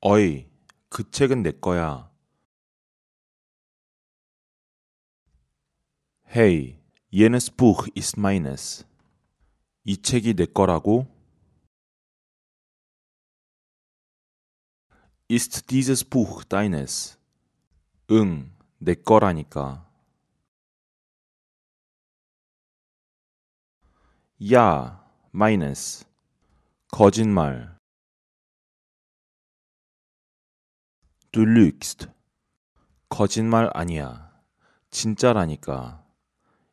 어이, 그 책은 내 거야. Hey, jenes Buch ist meines. 이 책이 내 거라고? Ist dieses Buch deines? 응, 내 거라니까. Ja, meines. 거짓말. Du lügst. 거짓말 아니야. 진짜라니까.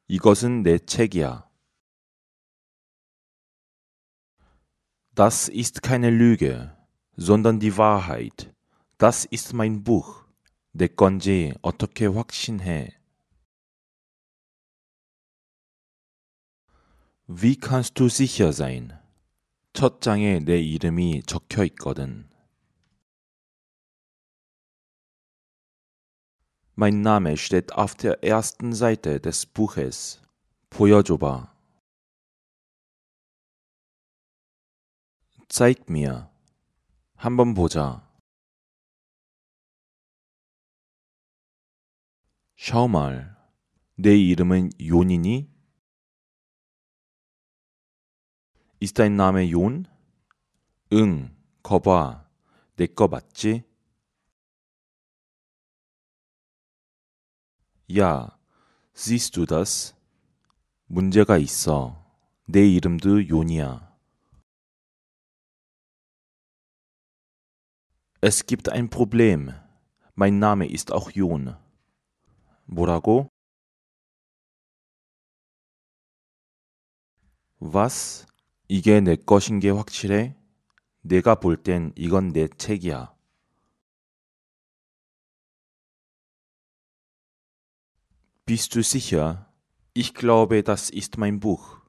이것은 내 책이야. Das ist keine Lüge, sondern die Wahrheit. Das ist mein Buch. 내 건지 어떻게 확신해? Wie kannst du sicher sein? 첫 장에 내 이름이 적혀 있거든. Mein Name steht auf der ersten Seite des Buches. 보여줘봐. Zeig mir. 한번 보자. Schau mal. 내 이름은 요니니? Ist dein Name Jon? 응, 거봐. 내 거 맞지? 야, siehst du das? 문제가 있어. 내 이름도 요니야. Es gibt ein Problem. Mein Name ist auch Jon. 뭐라고? Was? 이게 내 것인 게 확실해? 내가 볼 땐 이건 내 책이야. Bist du sicher? Ich glaube, das ist mein Buch.